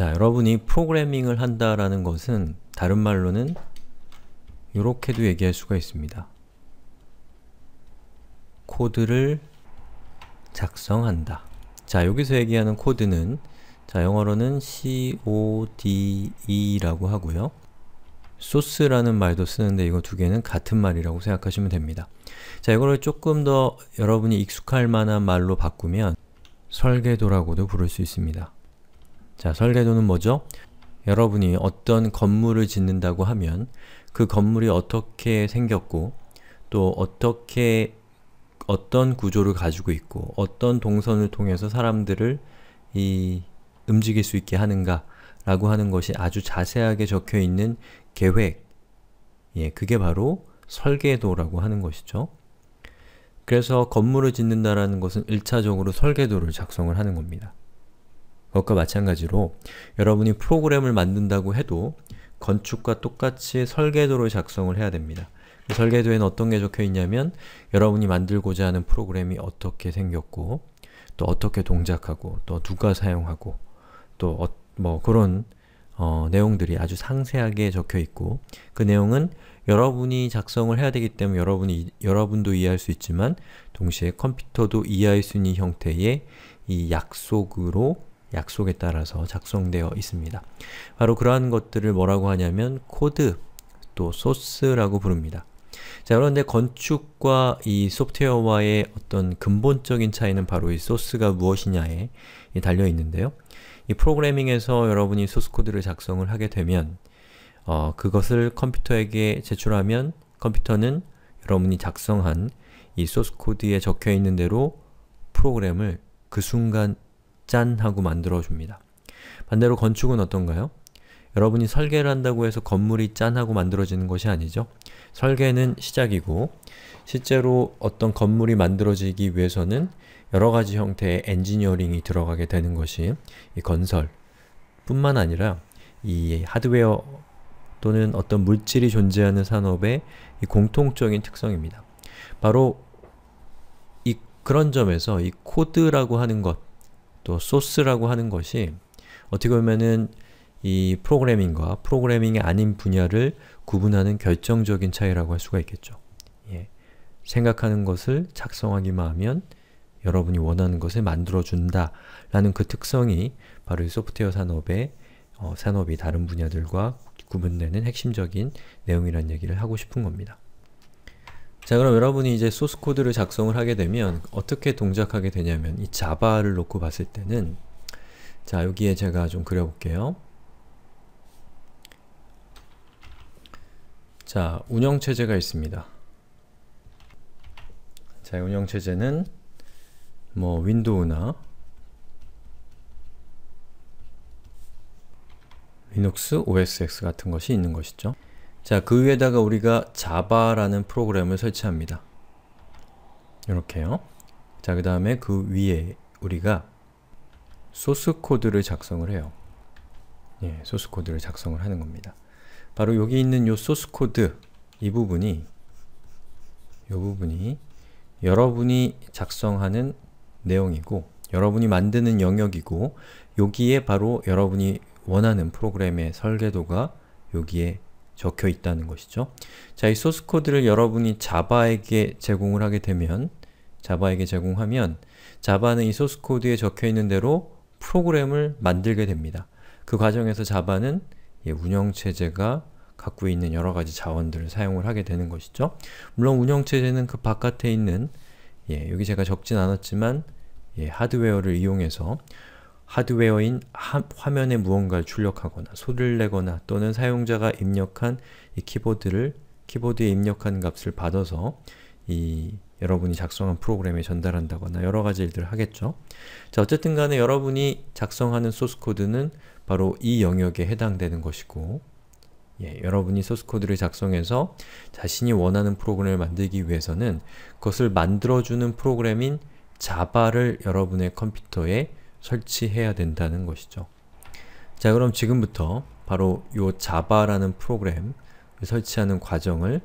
자, 여러분이 프로그래밍을 한다라는 것은 다른 말로는 이렇게도 얘기할 수가 있습니다. 코드를 작성한다. 자, 여기서 얘기하는 코드는 자, 영어로는 code라고 하고요. 소스라는 말도 쓰는데 이거 두 개는 같은 말이라고 생각하시면 됩니다. 자, 이거를 조금 더 여러분이 익숙할 만한 말로 바꾸면 설계도라고도 부를 수 있습니다. 자, 설계도는 뭐죠? 여러분이 어떤 건물을 짓는다고 하면 그 건물이 어떻게 생겼고 또 어떻게 어떤 구조를 가지고 있고 어떤 동선을 통해서 사람들을 이 움직일 수 있게 하는가 라고 하는 것이 아주 자세하게 적혀있는 계획 예, 그게 바로 설계도라고 하는 것이죠. 그래서 건물을 짓는다라는 것은 1차적으로 설계도를 작성을 하는 겁니다. 그것과 마찬가지로 여러분이 프로그램을 만든다고 해도 건축과 똑같이 설계도를 작성을 해야 됩니다. 그 설계도에는 어떤 게 적혀있냐면 여러분이 만들고자 하는 프로그램이 어떻게 생겼고 또 어떻게 동작하고 또 누가 사용하고 또뭐 어, 뭐 그런 어, 내용들이 아주 상세하게 적혀있고 그 내용은 여러분이 작성을 해야 되기 때문에 여러분이, 여러분도 이해할 수 있지만 동시에 컴퓨터도 이해할 수 있는 형태의 이 약속으로 약속에 따라서 작성되어 있습니다. 바로 그러한 것들을 뭐라고 하냐면 코드 또 소스라고 부릅니다. 자 그런데 건축과 이 소프트웨어와의 어떤 근본적인 차이는 바로 이 소스가 무엇이냐에 달려있는데요. 이 프로그래밍에서 여러분이 소스코드를 작성을 하게 되면 어, 그것을 컴퓨터에게 제출하면 컴퓨터는 여러분이 작성한 이 소스코드에 적혀있는 대로 프로그램을 그 순간 짠! 하고 만들어줍니다. 반대로 건축은 어떤가요? 여러분이 설계를 한다고 해서 건물이 짠! 하고 만들어지는 것이 아니죠. 설계는 시작이고 실제로 어떤 건물이 만들어지기 위해서는 여러가지 형태의 엔지니어링이 들어가게 되는 것이 이 건설 뿐만 아니라 이 하드웨어 또는 어떤 물질이 존재하는 산업의 공통적인 특성입니다. 바로 이 그런 점에서 이 코드라고 하는 것또 소스라고 하는 것이 어떻게 보면은 이 프로그래밍과 프로그래밍이 아닌 분야를 구분하는 결정적인 차이라고 할 수가 있겠죠. 예. 생각하는 것을 작성하기만 하면 여러분이 원하는 것을 만들어준다 라는 그 특성이 바로 소프트웨어 산업의 어, 산업이 다른 분야들과 구분되는 핵심적인 내용이란 얘기를 하고 싶은 겁니다. 자 그럼 여러분이 이제 소스코드를 작성을 하게 되면 어떻게 동작하게 되냐면 이 자바를 놓고 봤을 때는 자 여기에 제가 좀 그려볼게요. 자 운영체제가 있습니다. 자 운영체제는 뭐 윈도우나 리눅스 OS X 같은 것이 있는 것이죠. 자, 그 위에다가 우리가 자바라는 프로그램을 설치합니다. 이렇게요. 자, 그 다음에 그 위에 우리가 소스 코드를 작성을 해요. 예, 소스 코드를 작성을 하는 겁니다. 바로 여기 있는 요 소스 코드 이 부분이 이 부분이 여러분이 작성하는 내용이고 여러분이 만드는 영역이고 여기에 바로 여러분이 원하는 프로그램의 설계도가 여기에 적혀 있다는 것이죠. 자, 이 소스 코드를 여러분이 자바에게 제공을 하게 되면 자바에게 제공하면 자바는 이 소스 코드에 적혀 있는 대로 프로그램을 만들게 됩니다. 그 과정에서 자바는 운영체제가 갖고 있는 여러 가지 자원들을 사용을 하게 되는 것이죠. 물론 운영체제는 그 바깥에 있는 예, 여기 제가 적진 않았지만 예, 하드웨어를 이용해서 하드웨어인 하, 화면에 무언가를 출력하거나 소리를 내거나 또는 사용자가 입력한 이 키보드를 키보드에 입력한 값을 받아서 이 여러분이 작성한 프로그램에 전달한다거나 여러가지 일들을 하겠죠. 자 어쨌든 간에 여러분이 작성하는 소스코드는 바로 이 영역에 해당되는 것이고 예, 여러분이 소스코드를 작성해서 자신이 원하는 프로그램을 만들기 위해서는 그것을 만들어주는 프로그램인 자바를 여러분의 컴퓨터에 설치해야 된다는 것이죠. 자 그럼 지금부터 바로 요 자바라는 프로그램 설치하는 과정을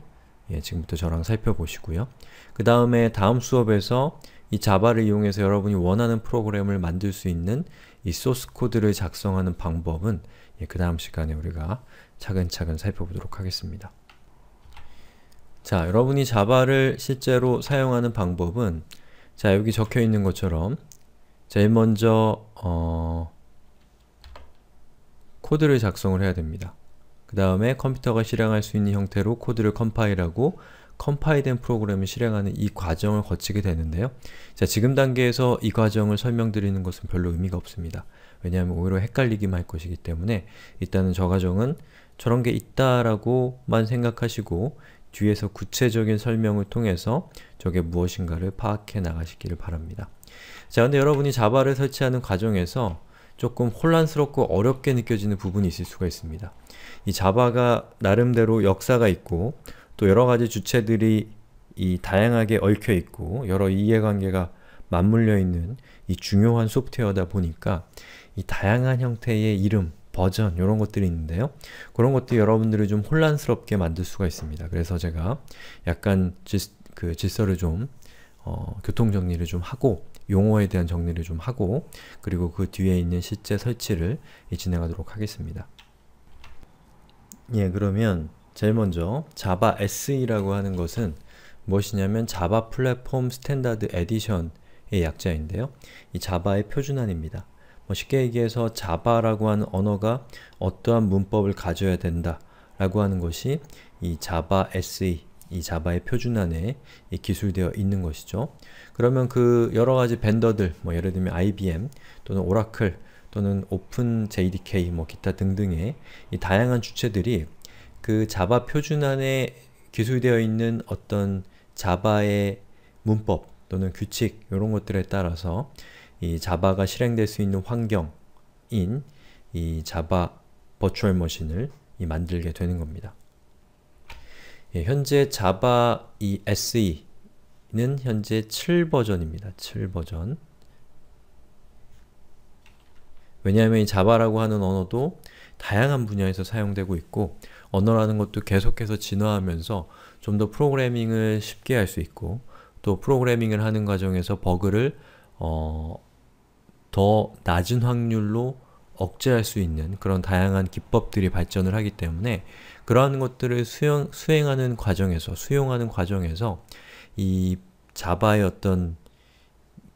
예, 지금부터 저랑 살펴보시고요. 그 다음에 다음 수업에서 이 자바를 이용해서 여러분이 원하는 프로그램을 만들 수 있는 이 소스 코드를 작성하는 방법은 예, 그 다음 시간에 우리가 차근차근 살펴보도록 하겠습니다. 자, 여러분이 자바를 실제로 사용하는 방법은 자, 여기 적혀있는 것처럼 제일 먼저 어, 코드를 작성을 해야 됩니다. 그 다음에 컴퓨터가 실행할 수 있는 형태로 코드를 컴파일하고 컴파일된 프로그램을 실행하는 이 과정을 거치게 되는데요. 자, 지금 단계에서 이 과정을 설명드리는 것은 별로 의미가 없습니다. 왜냐하면 오히려 헷갈리기만 할 것이기 때문에 일단은 저 과정은 저런 게 있다라고만 생각하시고 뒤에서 구체적인 설명을 통해서 저게 무엇인가를 파악해 나가시기를 바랍니다. 자, 근데 여러분이 자바를 설치하는 과정에서 조금 혼란스럽고 어렵게 느껴지는 부분이 있을 수가 있습니다. 이 자바가 나름대로 역사가 있고 또 여러가지 주체들이 이 다양하게 얽혀 있고 여러 이해관계가 맞물려 있는 이 중요한 소프트웨어다 보니까 이 다양한 형태의 이름, 버전 이런 것들이 있는데요. 그런 것들이 여러분들을 좀 혼란스럽게 만들 수가 있습니다. 그래서 제가 약간 질, 그 질서를 좀 어, 교통 정리를 좀 하고 용어에 대한 정리를 좀 하고 그리고 그 뒤에 있는 실제 설치를 진행하도록 하겠습니다. 예, 그러면 제일 먼저 Java SE라고 하는 것은 무엇이냐면 j a 자바 플랫폼 스탠다드 에디션의 약자인데요. 이 j a v a 의 표준안입니다. 뭐 쉽게 얘기해서 자바라고 하는 언어가 어떠한 문법을 가져야 된다 라고 하는 것이 이 자바 SE, 이 자바의 표준안에 기술되어 있는 것이죠. 그러면 그 여러가지 벤더들, 뭐 예를 들면 IBM 또는 오라클 또는 오픈 JDK 뭐 기타 등등의 이 다양한 주체들이 그 자바 표준안에 기술되어 있는 어떤 자바의 문법 또는 규칙 이런 것들에 따라서 이 자바가 실행될 수 있는 환경인 이 자바 버추얼 머신을 이 만들게 되는 겁니다. 예, 현재 자바 이 SE는 현재 7버전입니다. 7버전 왜냐하면 이 자바라고 하는 언어도 다양한 분야에서 사용되고 있고 언어라는 것도 계속해서 진화하면서 좀 더 프로그래밍을 쉽게 할 수 있고 또 프로그래밍을 하는 과정에서 버그를 어, 더 낮은 확률로 억제할 수 있는 그런 다양한 기법들이 발전을 하기 때문에 그러한 것들을 수용, 수행하는 과정에서, 수용하는 과정에서 이 자바의 어떤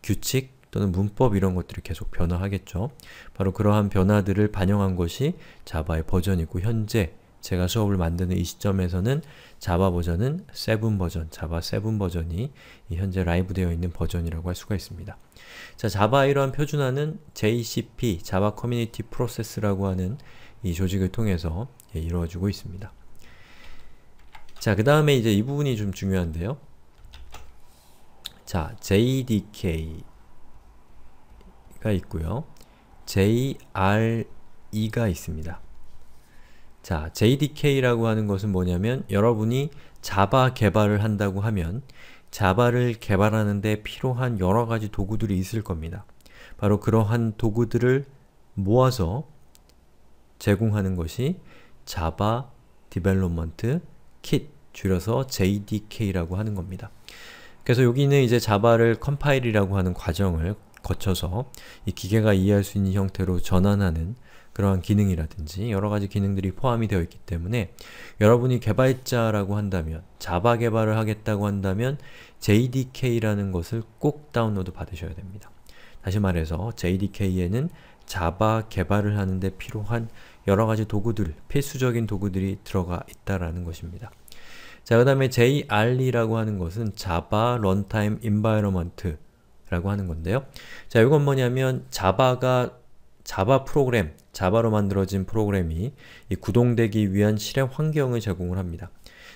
규칙 또는 문법 이런 것들이 계속 변화하겠죠. 바로 그러한 변화들을 반영한 것이 자바의 버전이고 현재 제가 수업을 만드는 이 시점에서는 자바 버전은 7 버전, 자바 7 버전이 현재 라이브 되어 있는 버전이라고 할 수가 있습니다. 자, 자바 이러한 표준화는 JCP, 자바 커뮤니티 프로세스라고 하는 이 조직을 통해서 예, 이루어지고 있습니다. 자, 그 다음에 이제 이 부분이 좀 중요한데요. 자, JDK가 있고요. JRE가 있습니다. 자, JDK라고 하는 것은 뭐냐면 여러분이 자바 개발을 한다고 하면 자바를 개발하는데 필요한 여러가지 도구들이 있을 겁니다. 바로 그러한 도구들을 모아서 제공하는 것이 자바 디벨롭먼트 킷, 줄여서 JDK라고 하는 겁니다. 그래서 여기는 이제 자바를 컴파일이라고 하는 과정을 거쳐서 이 기계가 이해할 수 있는 형태로 전환하는 그러한 기능이라든지 여러 가지 기능들이 포함이 되어 있기 때문에 여러분이 개발자라고 한다면 자바 개발을 하겠다고 한다면 JDK라는 것을 꼭 다운로드 받으셔야 됩니다. 다시 말해서 JDK에는 자바 개발을 하는데 필요한 여러 가지 도구들, 필수적인 도구들이 들어가 있다라는 것입니다. 자, 그 다음에 JR이라고 하는 것은 자바 런타임 인바이러먼트라고 하는 건데요. 자, 이건 뭐냐면 자바가 자바 프로그램, 자바로 만들어진 프로그램이 구동되기 위한 실행 환경을 제공을 합니다.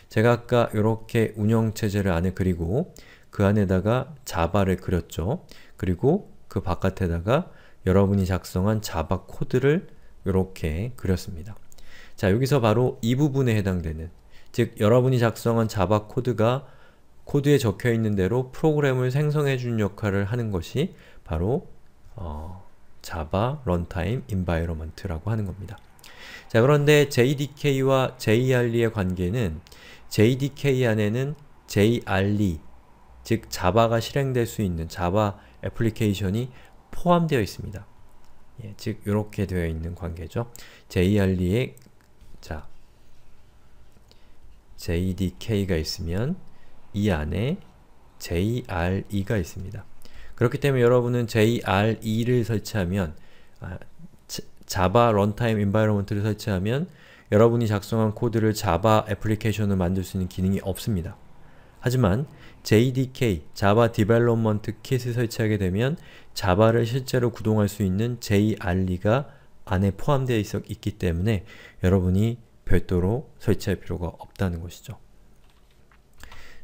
제가 아까 이렇게 운영체제를 안에 그리고 그 안에다가 자바를 그렸죠. 그리고 그 바깥에다가 여러분이 작성한 자바 코드를 이렇게 그렸습니다. 자, 여기서 바로 이 부분에 해당되는 즉, 여러분이 작성한 자바 코드가 코드에 적혀있는 대로 프로그램을 생성해준 역할을 하는 것이 바로 어, java runtime environment라고 하는 겁니다. 자, 그런데 JDK와 JRE의 관계는 JDK 안에는 JRE, 즉 자바가 실행될 수 있는 자바 애플리케이션이 포함되어 있습니다. 예, 즉 이렇게 되어 있는 관계죠. JRE의 자 JDK가 있으면 이 안에 JRE가 있습니다. 그렇기 때문에 여러분은 JRE를 설치하면 아, 자바 런타임 인바이러먼트를 설치하면 여러분이 작성한 코드를 자바 애플리케이션을 만들 수 있는 기능이 없습니다. 하지만 JDK, 자바 디벨롭먼트 킷을 설치하게 되면 자바를 실제로 구동할 수 있는 JRE가 안에 포함되어 있, 있기 때문에 여러분이 별도로 설치할 필요가 없다는 것이죠.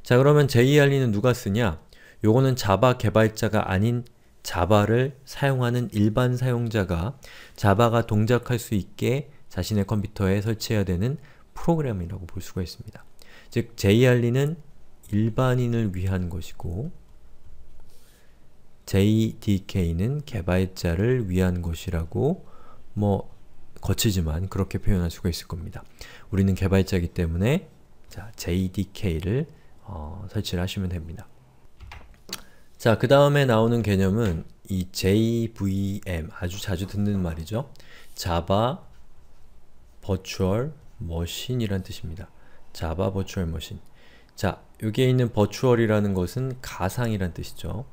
자 그러면 JRE는 누가 쓰냐? 요거는 자바 개발자가 아닌 자바를 사용하는 일반 사용자가 자바가 동작할 수 있게 자신의 컴퓨터에 설치해야 되는 프로그램이라고 볼 수가 있습니다. 즉, JRE는 일반인을 위한 것이고 JDK는 개발자를 위한 것이라고 뭐 거치지만 그렇게 표현할 수가 있을 겁니다. 우리는 개발자이기 때문에 자, JDK를 어, 설치를 하시면 됩니다. 자, 그 다음에 나오는 개념은 이 JVM, 아주 자주 듣는 말이죠. 자바 버추얼 머신이란 뜻입니다. 자바 버추얼 머신. 자, 여기에 있는 버추얼이라는 것은 가상이란 뜻이죠.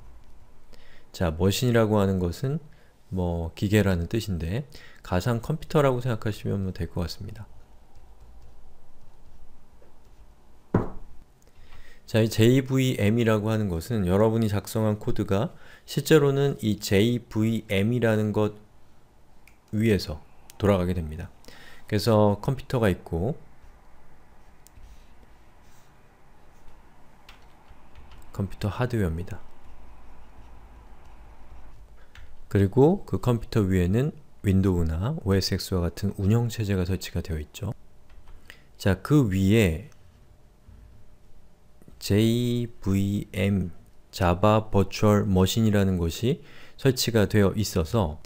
자, 머신이라고 하는 것은 뭐 기계라는 뜻인데 가상 컴퓨터라고 생각하시면 뭐 될것 같습니다. 자, 이 JVM이라고 하는 것은 여러분이 작성한 코드가 실제로는 이 JVM이라는 것 위에서 돌아가게 됩니다. 그래서 컴퓨터가 있고 컴퓨터 하드웨어입니다. 그리고 그 컴퓨터 위에는 윈도우나 OSX와 같은 운영체제가 설치가 되어 있죠. 자, 그 위에 JVM Java Virtual Machine이라는 것이 설치가 되어 있어서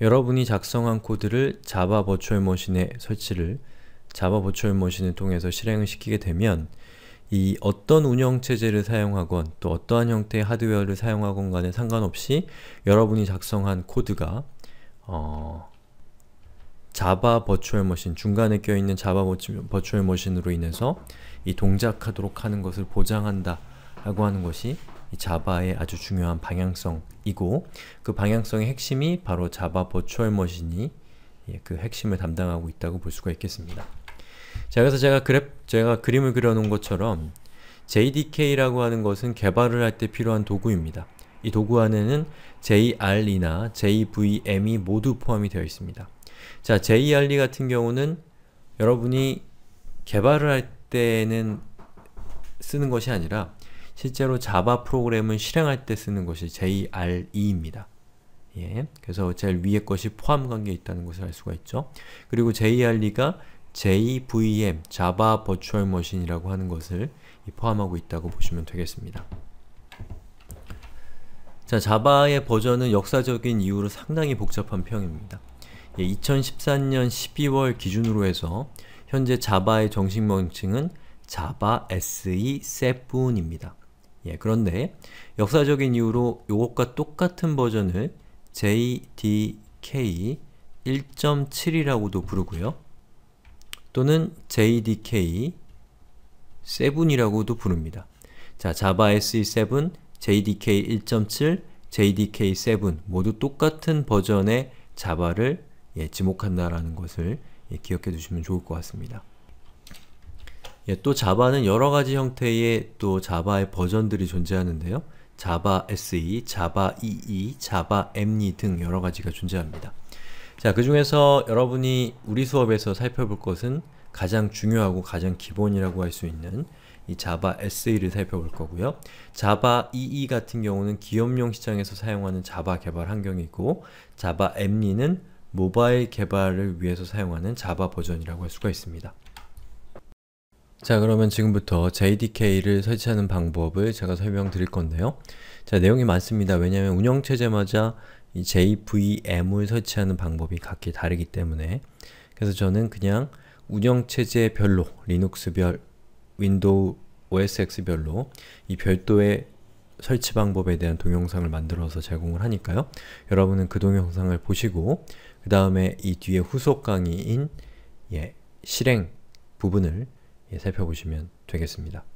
여러분이 작성한 코드를 자바 버추얼 머신에 설치를 자바 버추얼 머신을 통해서 실행을 시키게 되면 이 어떤 운영체제를 사용하건 또 어떠한 형태의 하드웨어를 사용하건 간에 상관없이 여러분이 작성한 코드가 어, 자바 버추얼 머신, 중간에 껴있는 자바 버추얼 머신으로 인해서 이 동작하도록 하는 것을 보장한다 라고 하는 것이 자바의 아주 중요한 방향성이고 그 방향성의 핵심이 바로 자바 버추얼 머신이 예, 그 핵심을 담당하고 있다고 볼 수가 있겠습니다. 자, 그래서 제가 그래, 제가 그림을 그려놓은 것처럼 JDK라고 하는 것은 개발을 할 때 필요한 도구입니다. 이 도구 안에는 JR이나 JVM이 모두 포함이 되어 있습니다. 자, j r 같은 경우는 여러분이 개발을 할 때는 쓰는 것이 아니라 실제로 자바 프로그램을 실행할 때 쓰는 것이 JRE입니다. 예, 그래서 제일 위에 것이 포함 관계에 있다는 것을 알 수가 있죠. 그리고 JRE가 JVM, 자바 버추얼 머신이라고 하는 것을 포함하고 있다고 보시면 되겠습니다. 자, 자바의 버전은 역사적인 이유로 상당히 복잡한 편입니다. 예, 2014년 12월 기준으로 해서 현재 자바의 정식 명칭은 자바 e SE 7입니다. 예, 그런데 역사적인 이유로 이것과 똑같은 버전을 JDK 1.7이라고도 부르고요. 또는 JDK 7이라고도 부릅니다. 자, 자바 e SE7, JDK 1.7, JDK7 모두 똑같은 버전의 자바를 예, 지목한다라는 것을 예, 기억해 두시면 좋을 것 같습니다. 예, 또 자바는 여러 가지 형태의 또 자바의 버전들이 존재하는데요. 자바 SE, 자바 EE, e, 자바 ME 등 여러 가지가 존재합니다. 자, 그 중에서 여러분이 우리 수업에서 살펴볼 것은 가장 중요하고 가장 기본이라고 할 수 있는 이 자바 SE를 살펴볼 거고요. 자바 EE e 같은 경우는 기업용 시장에서 사용하는 자바 개발 환경이고 자바 Me는 모바일 개발을 위해서 사용하는 자바 버전이라고 할 수가 있습니다. 자 그러면 지금부터 JDK를 설치하는 방법을 제가 설명드릴 건데요. 자 내용이 많습니다. 왜냐하면 운영체제마다 이 JVM을 설치하는 방법이 각기 다르기 때문에 그래서 저는 그냥 운영체제별로 리눅스별, 윈도우 OSX별로 이 별도의 설치 방법에 대한 동영상을 만들어서 제공을 하니까요. 여러분은 그 동영상을 보시고 그 다음에 이 뒤에 후속 강의인 예, 실행 부분을 예, 살펴보시면 되겠습니다.